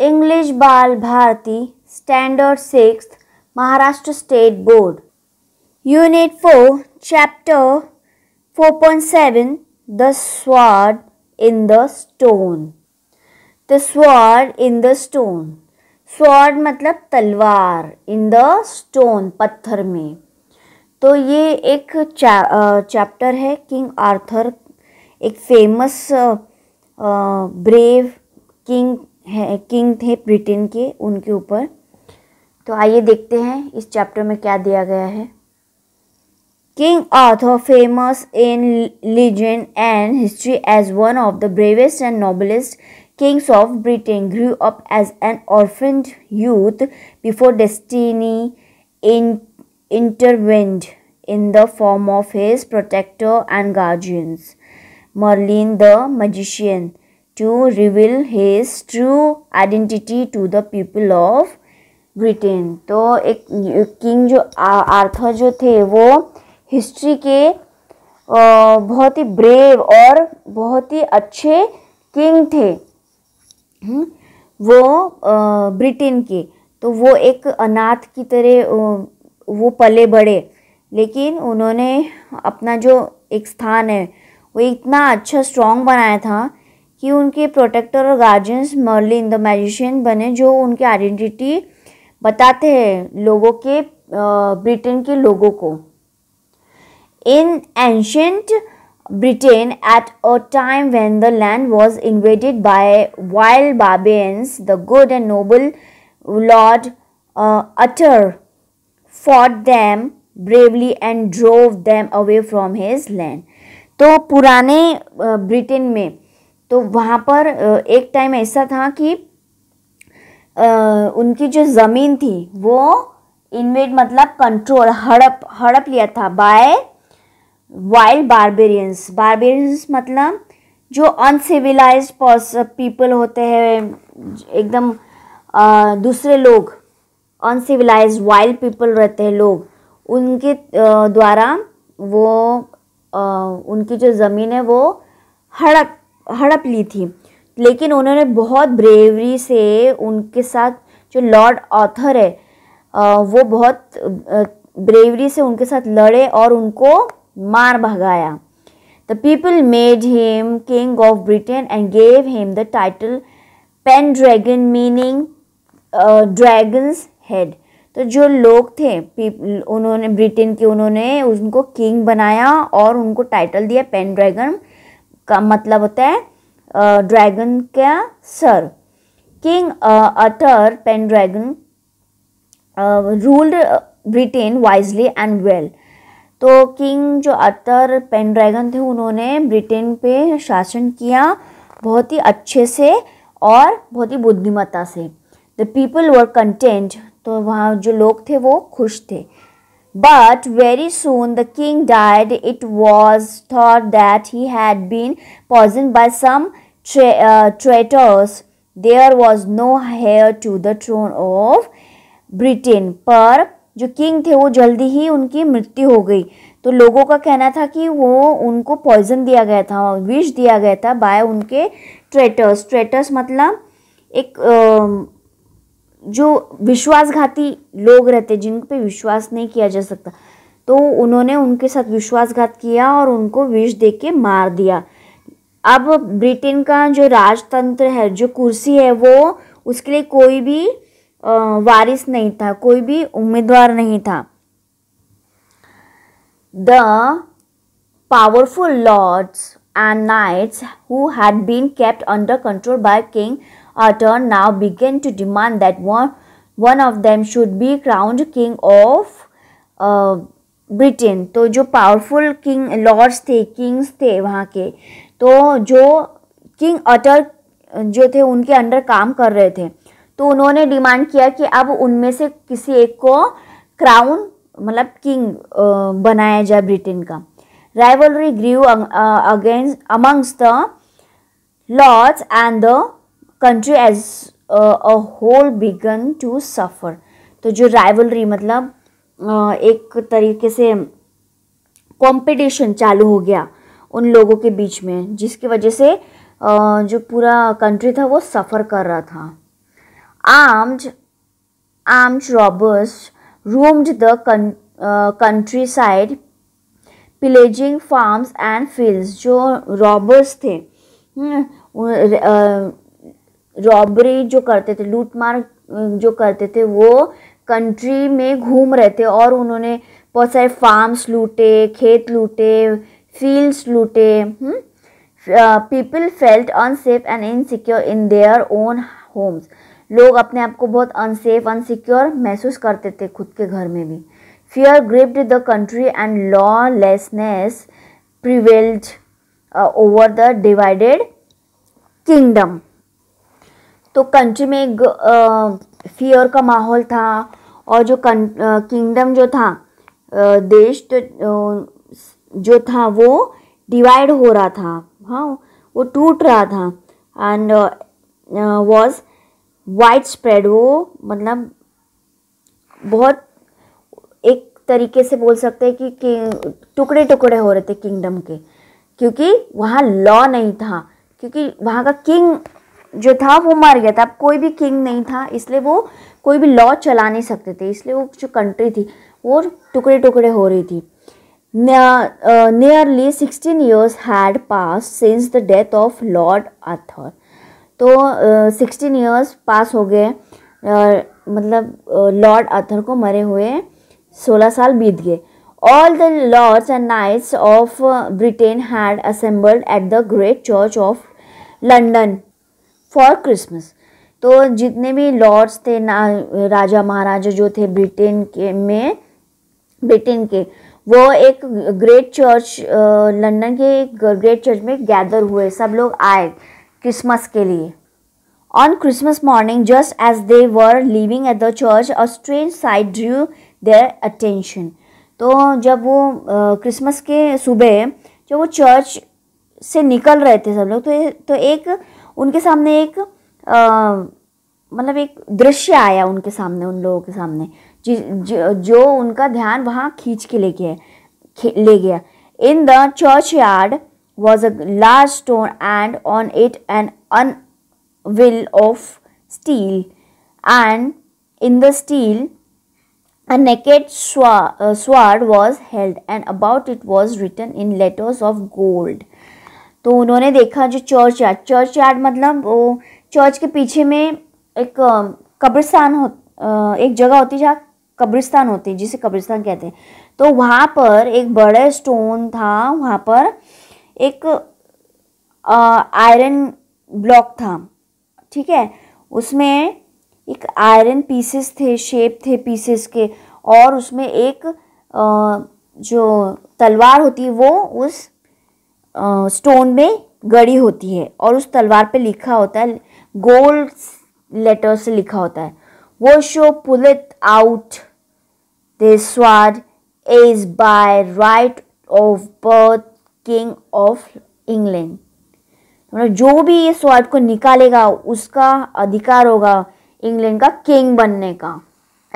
English Bal Bharati standard six Maharashtra state board unit four chapter seven the sword in the stone the sword in the stone sword मतलब तलवार इन the stone पत्थर में तो ये एक chapter है किंग आर्थर एक फेमस ब्रेव किंग है किंग थे ब्रिटेन के उनके ऊपर तो आइए देखते हैं इस चैप्टर में क्या दिया गया है king Arthur famous in legend and history as one of the bravest and noblest kings of Britain grew up as an orphan youth before destiny in intervened in the form of his protector and guardians Merlin the magician to reveal his true identity to the people of Britain तो एक king जो Arthur जो थे वो history के बहुत ही brave और बहुत ही अच्छे किंग थे हम्म, वो ब्रिटेन के तो वो एक अनाथ की तरह वो पले बड़े लेकिन उन्होंने अपना जो एक स्थान है वो इतना अच्छा स्ट्रॉन्ग बनाया था कि उनके प्रोटेक्टर और गार्जियंस मर्लिन द मैजिशियन बने जो उनकी आइडेंटिटी बताते हैं लोगों के ब्रिटेन के लोगों को in ancient Britain at a time when the land was invaded by wild barbarians the good and noble lord Uther for them bravely and drove them away from his land तो पुराने Britain में तो वहाँ पर एक time ऐसा था कि उनकी जो ज़मीन थी वो इन्वेड मतलब कंट्रोल हड़प हड़प लिया था बाय वाइल्ड बारबेरियंस बारबेरियंस मतलब जो अनसिविलाइज पीपल होते हैं एकदम दूसरे लोग अनसिविलाइज वाइल्ड पीपल रहते हैं लोग उनके द्वारा वो उनकी जो ज़मीन है वो हड़प हड़प ली थी लेकिन उन्होंने बहुत ब्रेवरी से उनके साथ जो लॉर्ड ऑथर है वो बहुत ब्रेवरी से उनके साथ लड़े और उनको मार भगाया the people made him king of Britain and gave him the title Pendragon meaning dragon's head तो जो लोग थे उन्होंने ब्रिटेन के उन्होंने उनको किंग बनाया और उनको टाइटल दिया पेन ड्रैगन का मतलब होता है ड्रैगन का सर king Uther Pendragon ruled Britain wisely and well तो किंग जो अटर पेन ड्रैगन थे उन्होंने ब्रिटेन पे शासन किया बहुत ही अच्छे से और बहुत ही बुद्धिमत्ता से द पीपल वर कंटेंट तो वहाँ जो लोग थे वो खुश थे But very soon the king died. It was thought that he had been poisoned by some tra uh, traitors. There was no heir to the throne of britain par jo king the wo jaldi hi unki mrityu ho gayi to logo ka kehna tha ki wo unko poison diya gaya tha wish diya gaya tha by unke traitors traitors matlab ek uh, जो विश्वासघाती लोग रहते जिन पे विश्वास नहीं किया जा सकता तो उन्होंने उनके साथ विश्वासघात किया और उनको विष दे के मार दिया अब ब्रिटेन का जो राजतंत्र है जो कुर्सी है वो उसके लिए कोई भी वारिस नहीं था कोई भी उम्मीदवार नहीं था the powerful lords and knights who had been kept under control by king Arthur now began to demand that one, one of them should be crowned king of uh, Britain तो जो पावरफुल किंग लॉर्ड्स थे kings थे वहाँ के तो जो king अटर जो थे उनके अंडर काम कर रहे थे तो उन्होंने डिमांड किया कि अब उनमें से किसी एक को क्राउन मतलब uh, बनाया जाए Britain का rivalry grew uh, against amongst the lords and the country as a whole began to suffer तो जो राइवलरी मतलब एक तरीके से कंपटीशन चालू हो गया उन लोगों के बीच में जिसकी वजह से जो पूरा कंट्री था वो सफ़र कर रहा था armed armed robbers roamed the countryside pillaging farms and fields जो रॉबर्स थे हम्म, रॉबरी जो करते थे लूटमार जो करते थे वो कंट्री में घूम रहे थे और उन्होंने बहुत सारे फार्म्स लूटे खेत लूटे फील्ड्स लूटे people felt unsafe and insecure in their own homes लोग अपने आप को बहुत अनसेफ अनसिक्योर महसूस करते थे खुद के घर में भी fear gripped the country and lawlessness prevailed over the divided kingdom तो कंट्री में एक फियर का माहौल था और जो किंगडम जो था देश तो, जो था वो डिवाइड हो रहा था हाँ वो टूट रहा था एंड वॉज वाइड स्प्रेड वो मतलब बहुत एक तरीके से बोल सकते हैं कि, कि टुकड़े टुकड़े हो रहे थे किंगडम के क्योंकि वहाँ लॉ नहीं था क्योंकि वहाँ का किंग जो था वो मर गया था अब कोई भी किंग नहीं था इसलिए वो कोई भी लॉ चला नहीं सकते थे इसलिए वो जो कंट्री थी वो टुकड़े टुकड़े हो रही थी nearly sixteen years had passed since the death of lord Arthur तो सिक्सटीन ईयर्स पास हो गए मतलब लॉर्ड uh, आथर को मरे हुए सोलह साल बीत गए all the lords and knights of Britain had assembled at the great church of London for Christmas तो जितने भी लॉर्ड्स थे ना राजा महाराजा जो थे ब्रिटेन के में ब्रिटेन के वो एक ग्रेट चर्च लंदन के एक ग्रेट चर्च में गैदर हुए सब लोग आए क्रिसमस के लिए on Christmas morning just as they were leaving at the church a strange sight drew their attention तो जब वो क्रिसमस के सुबह जब वो चर्च से निकल रहे थे सब लोग तो तो एक उनके सामने एक मतलब एक दृश्य आया उनके सामने उन लोगों के सामने जि, ज, जो उनका ध्यान वहाँ खींच के ले गया ले गया in the churchyard was a large stone and on it an anvil of steel and in the steel a a स्वा sword was held and about it was written in letters of gold तो उन्होंने देखा जो church yard church yard मतलब वो church के पीछे में एक कब्रिस्तान हो एक जगह होती जहाँ कब्रिस्तान हैं जिसे कब्रिस्तान कहते हैं तो वहाँ पर एक बड़े स्टोन था वहाँ पर एक आयरन ब्लॉक था ठीक है उसमें एक आयरन पीसेस थे शेप थे पीसेस के और उसमें एक आ, जो तलवार होती है वो उस स्टोन में गड़ी होती है और उस तलवार पे लिखा होता है गोल्ड लेटर से लिखा होता है वो whoso pulleth out the sword is by right of birth king of England मतलब जो भी ये स्वाड को निकालेगा उसका अधिकार होगा इंग्लैंड का किंग बनने का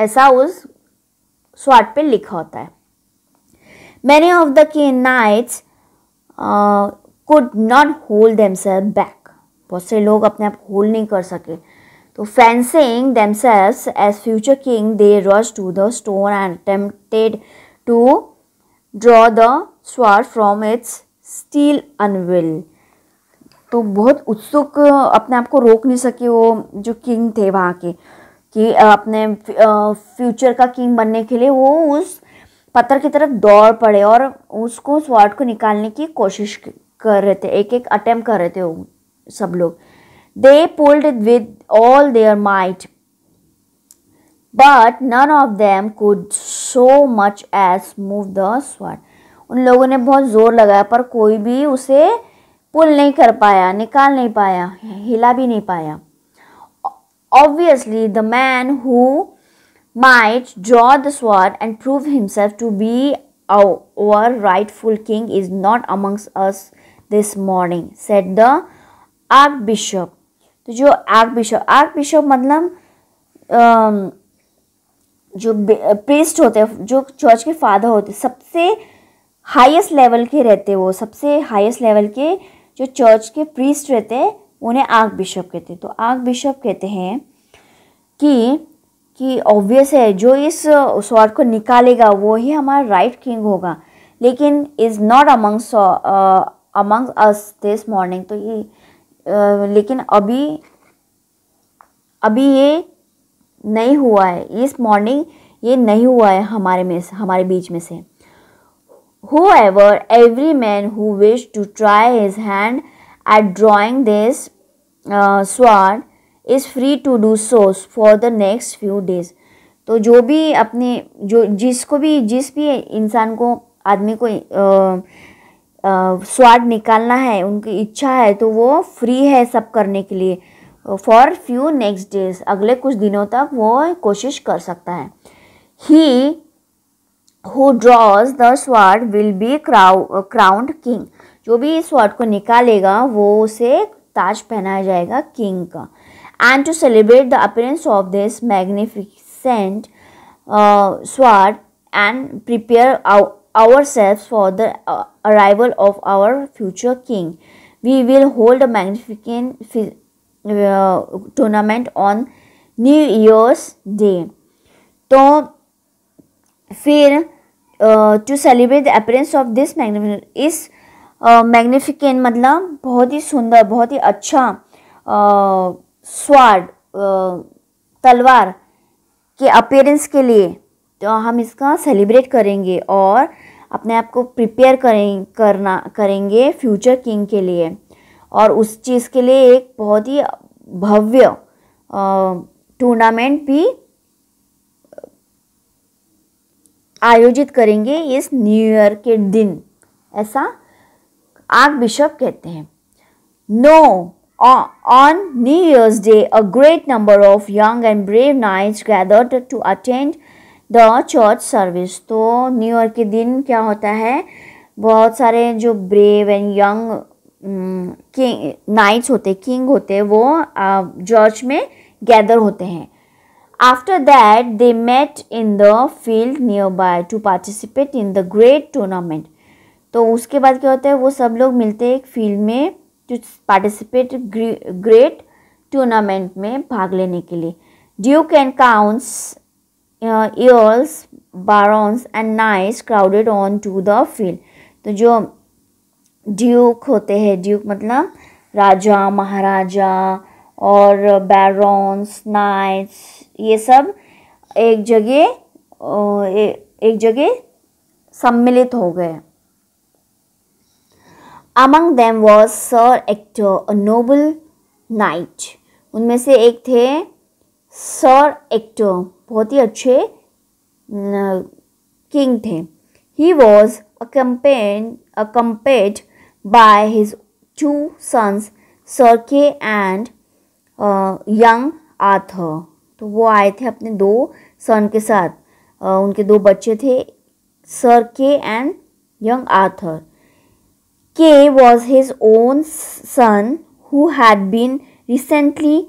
ऐसा उस स्वाट पे लिखा होता है many of the knights could not hold themselves back बहुत से लोग अपने आप होल्ड नहीं कर सके तो fancying themselves as future king they rush to the stone and attempted to draw the sword from its steel anvil तो बहुत उत्सुक अपने आप को रोक नहीं सके वो जो किंग थे वहाँ के कि अपने फ्यूचर का किंग बनने के लिए वो उस पत्थर की तरफ दौड़ पड़े और उसको स्वाट को निकालने की कोशिश कर रहे थे एक एक अटेम्प्ट कर रहे थे वो सब लोग they pulled with all their might but none of them could so much as move the sword उन लोगों ने बहुत जोर लगाया पर कोई भी उसे पुल नहीं कर पाया निकाल नहीं पाया हिला भी नहीं पाया obviously the man who might draw the sword and prove himself to be our rightful king is not amongst us this morning, said the archbishop. तो जो आर्क बिशप आर्क बिशप मतलब um, जो प्रिस्ट होते हैं जो church के father होते हैं सबसे हाईएस्ट लेवल के रहते वो सबसे हाईएस्ट लेवल के जो चर्च के प्रीस्ट रहते हैं उन्हें आर्क बिशप कहते हैं तो आर्क बिशप कहते हैं कि कि ऑब्वियस है जो इस स्वार्ड को निकालेगा वो ही हमारा राइट किंग होगा लेकिन is not among among us this morning तो ये uh, लेकिन अभी अभी ये नहीं हुआ है इस मॉर्निंग ये नहीं हुआ है हमारे में हमारे बीच में से whoever every man who wish to try his hand at drawing this sword is free to do so for the next few days तो जो भी अपने जो जिसको भी जिस भी इंसान को आदमी को स्वाद निकालना है उनकी इच्छा है तो वो फ्री है सब करने के लिए फॉर फ्यू नेक्स्ट डेज अगले कुछ दिनों तक वो कोशिश कर सकता है he who draws the sword will be crown crowned king जो भी इस स्वाड को निकालेगा वो उसे ताज पहनाया जाएगा किंग का and to celebrate the appearance of this magnificent uh, sword and prepare our, ourselves for the uh, arrival of our future king. We will hold a magnificent uh, tournament on New Year's Day. तो फिर uh, to celebrate the appearance of this magnificent, is uh, magnificent मतलब बहुत ही सुंदर बहुत ही अच्छा स्वाड तलवार के appearance के लिए तो हम इसका सेलिब्रेट करेंगे और अपने आप को प्रिपेयर करें करना करेंगे फ्यूचर किंग के लिए और उस चीज़ के लिए एक बहुत ही भव्य टूर्नामेंट भी आयोजित करेंगे इस न्यू ईयर के दिन ऐसा आग बिशप कहते हैं no On New Year's Day, a great number of young and brave knights gathered to attend the church service. to new year ke din kya hota hai bahut sare jo brave and young king knights hote king hote wo church mein gather hote hain After that, they met in the field nearby to participate in the great tournament. तो उसके बाद क्या होता है वो सब लोग मिलते हैं एक फील्ड में टू पार्टिसिपेट ग्रेट टूर्नामेंट में भाग लेने के लिए duke and counts earls barons and knights crowded on to the field तो जो ड्यूक होते हैं ड्यूक मतलब राजा महाराजा और बैरोंस नाइट्स ये सब एक जगह एक जगह सम्मिलित हो गए among them was sir Ector, a noble knight उनमें से एक थे सर एक्टर बहुत ही अच्छे किंग थे ही was a a accompanied by his two sons sir Kay and young Arthur तो वो आए थे अपने दो सन के साथ उनके दो बच्चे थे sir Kay and young Arthur K was his own son who had been recently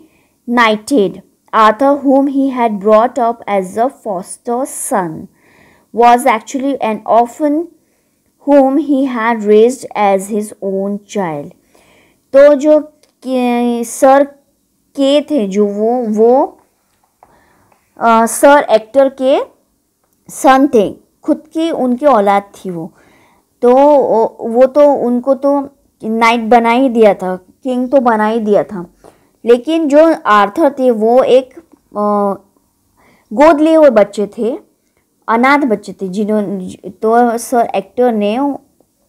knighted. Arthur, whom he had brought up as a foster son, was actually an orphan whom he had raised as his own child. तो जो sir के थे जो वो वो sir actor के सन थे खुद की उनकी औलाद थी वो तो वो तो उनको तो नाइट बना ही दिया था किंग तो बना ही दिया था लेकिन जो आर्थर थे वो एक गोद लिए हुए बच्चे थे अनाथ बच्चे थे जिन्होंने तो सर एक्टर ने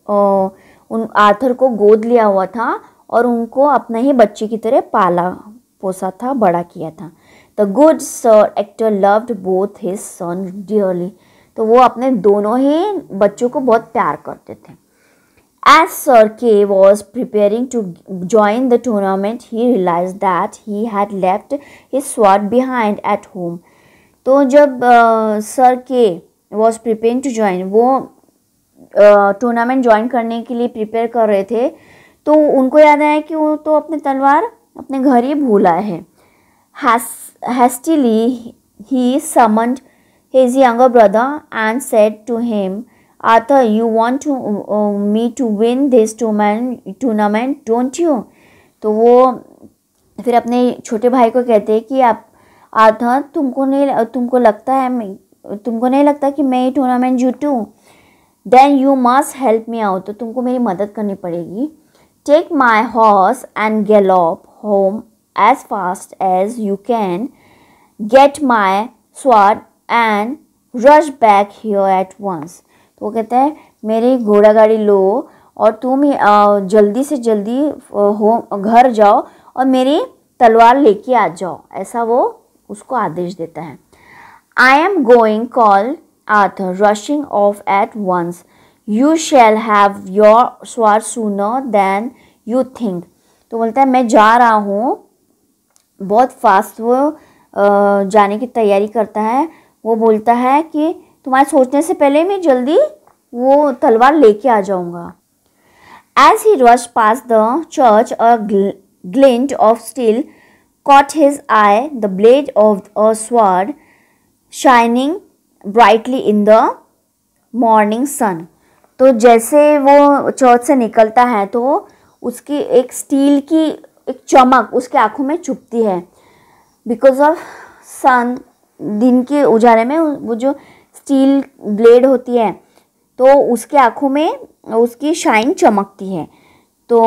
उन आर्थर को गोद लिया हुआ था और उनको अपने ही बच्चे की तरह पाला पोसा था बड़ा किया था the good sir Ector loved both his son dearly तो वो अपने दोनों ही बच्चों को बहुत प्यार करते थे as sir Kay was preparing to join the tournament he realize that he had left his sword behind at home तो जब sir Kay was preparing to join वो टूर्नामेंट uh, ज्वाइन करने के लिए प्रिपेयर कर रहे थे तो उनको याद आया कि वो तो अपने तलवार अपने घर ही भूला है hastily he summoned his younger brother and said to him, Arthur, you want to, uh, me to win this tournament, don't you? तो वो फिर अपने छोटे भाई को कहते हैं कि आप आर्थर तुमको नहीं तुमको लगता है तुमको नहीं लगता कि मैं ये टूर्नामेंट जीतूँ then you must help me out तो तुमको मेरी मदद करनी पड़ेगी take my horse and gallop home as fast as you can get my sword and rush back here at once तो वो कहते हैं मेरी घोड़ा गाड़ी लो और तुम जल्दी से जल्दी हो घर जाओ और मेरी तलवार लेके आ जाओ ऐसा वो उसको आदेश देता है आई एम गोइंग कॉल आथ rushing off at once you shall have your sword sooner than you think तो बोलता है मैं जा रहा हूँ बहुत फास्ट वो जाने की तैयारी करता है वो बोलता है कि तुम्हारे सोचने से पहले मैं जल्दी वो तलवार लेके आ जाऊँगा as he rush past the church a glint of steel caught his eye the blade of a sword shining brightly in the morning sun तो जैसे वो चर्च से निकलता है तो उसकी एक स्टील की एक चमक उसके आंखों में चुपती है बिकॉज ऑफ सन दिन के उजाले में वो जो स्टील ब्लेड होती है तो उसके आँखों में उसकी शाइन चमकती है तो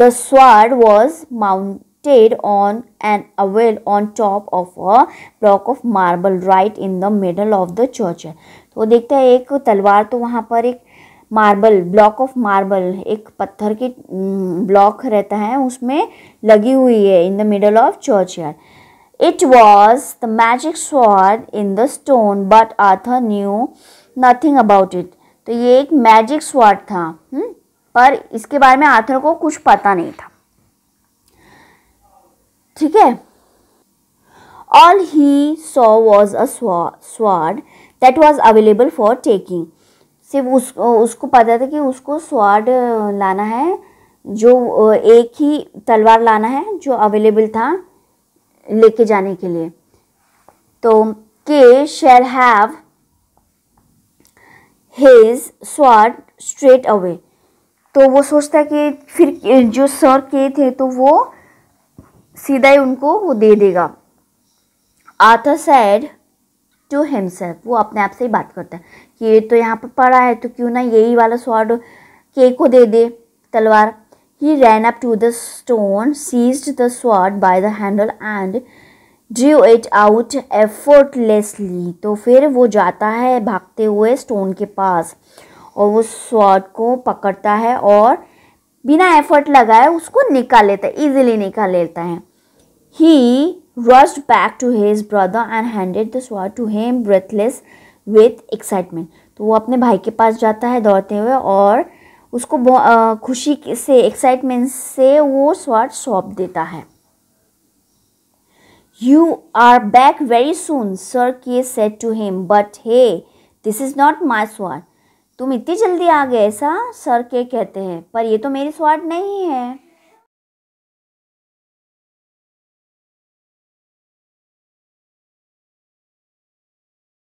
the sword was mounted on an anvil on top of a block of marble right in the middle of the church तो देखते हैं एक तलवार तो वहाँ पर एक मार्बल ब्लॉक ऑफ मार्बल एक पत्थर की ब्लॉक रहता है उसमें लगी हुई है in the middle of church यार It was the magic sword in the stone, but Arthur knew nothing about it. तो ये एक मैजिक स्वाड था हम्म? पर इसके बारे में आर्थर को कुछ पता नहीं था ठीक है all he saw was a sword that was available for taking सिर्फ उस उसको पता था कि उसको स्वाड लाना है जो एक ही तलवार लाना है जो अवेलेबल था लेके जाने के लिए तो Kay shall have his sword straight away तो वो सोचता है कि फिर जो सर के थे तो वो सीधा ही उनको वो दे देगा आता सैड टू हिमसेल्फ वो अपने आप से ही बात करता है कि ये तो यहाँ पर पड़ा है तो क्यों ना यही वाला स्वाड के को दे दे तलवार He ran up to the stone, seized the sword by the handle and drew it out effortlessly तो फिर वो जाता है भागते हुए स्टोन के पास और वो स्वॉर्ड को पकड़ता है और बिना एफर्ट लगाए उसको निकाल लेता है ईजिली निकाल लेता है he rushed back to his brother and handed the sword to him breathless with excitement तो वो अपने भाई के पास जाता है दौड़ते हुए और उसको खुशी से एक्साइटमेंट से वो स्वाद सौंप देता है you are back very soon sir Kay said to him but hey this is not my sword तुम इतनी जल्दी आ गए ऐसा सर के कहते हैं पर ये तो मेरी स्वाद नहीं है